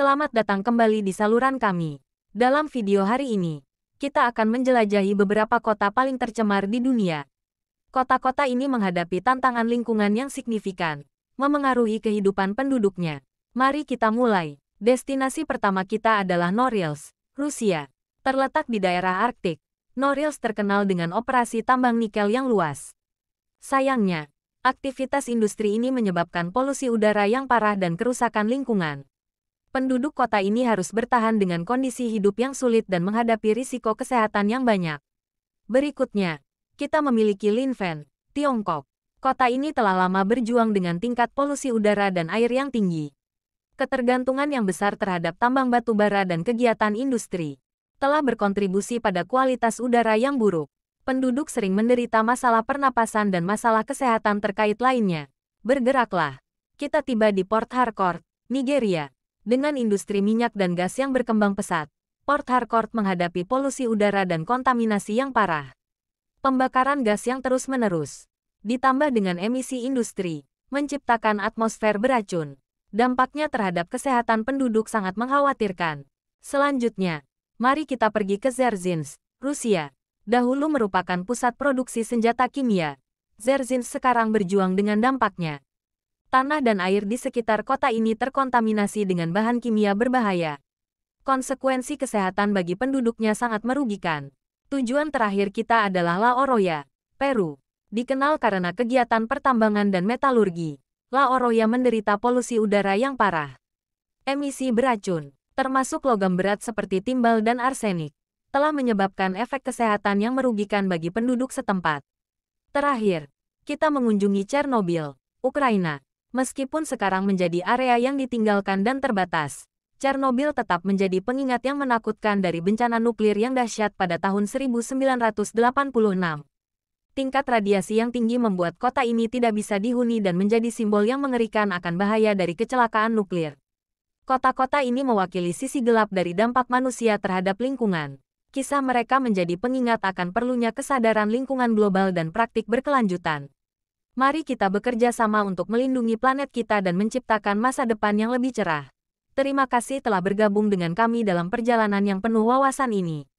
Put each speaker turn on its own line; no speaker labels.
Selamat datang kembali di saluran kami. Dalam video hari ini, kita akan menjelajahi beberapa kota paling tercemar di dunia. Kota-kota ini menghadapi tantangan lingkungan yang signifikan, memengaruhi kehidupan penduduknya. Mari kita mulai. Destinasi pertama kita adalah Norilsk, Rusia. Terletak di daerah Arktik, Norilsk terkenal dengan operasi tambang nikel yang luas. Sayangnya, aktivitas industri ini menyebabkan polusi udara yang parah dan kerusakan lingkungan penduduk kota ini harus bertahan dengan kondisi hidup yang sulit dan menghadapi risiko kesehatan yang banyak. Berikutnya, kita memiliki Linfen, Tiongkok. Kota ini telah lama berjuang dengan tingkat polusi udara dan air yang tinggi. Ketergantungan yang besar terhadap tambang batu bara dan kegiatan industri telah berkontribusi pada kualitas udara yang buruk. Penduduk sering menderita masalah pernapasan dan masalah kesehatan terkait lainnya. Bergeraklah. Kita tiba di Port Harcourt, Nigeria. Dengan industri minyak dan gas yang berkembang pesat, Port Harcourt menghadapi polusi udara dan kontaminasi yang parah. Pembakaran gas yang terus-menerus, ditambah dengan emisi industri, menciptakan atmosfer beracun. Dampaknya terhadap kesehatan penduduk sangat mengkhawatirkan. Selanjutnya, mari kita pergi ke Zerzins, Rusia. Dahulu merupakan pusat produksi senjata kimia. Zerzins sekarang berjuang dengan dampaknya tanah dan air di sekitar kota ini terkontaminasi dengan bahan kimia berbahaya. Konsekuensi kesehatan bagi penduduknya sangat merugikan. Tujuan terakhir kita adalah La Oroya, Peru. Dikenal karena kegiatan pertambangan dan metalurgi, La Oroya menderita polusi udara yang parah. Emisi beracun, termasuk logam berat seperti timbal dan arsenik, telah menyebabkan efek kesehatan yang merugikan bagi penduduk setempat. Terakhir, kita mengunjungi Chernobyl, Ukraina Meskipun sekarang menjadi area yang ditinggalkan dan terbatas, Chernobyl tetap menjadi pengingat yang menakutkan dari bencana nuklir yang dahsyat pada tahun 1986. Tingkat radiasi yang tinggi membuat kota ini tidak bisa dihuni dan menjadi simbol yang mengerikan akan bahaya dari kecelakaan nuklir. Kota-kota ini mewakili sisi gelap dari dampak manusia terhadap lingkungan. Kisah mereka menjadi pengingat akan perlunya kesadaran lingkungan global dan praktik berkelanjutan. Mari kita bekerja sama untuk melindungi planet kita dan menciptakan masa depan yang lebih cerah. Terima kasih telah bergabung dengan kami dalam perjalanan yang penuh wawasan ini.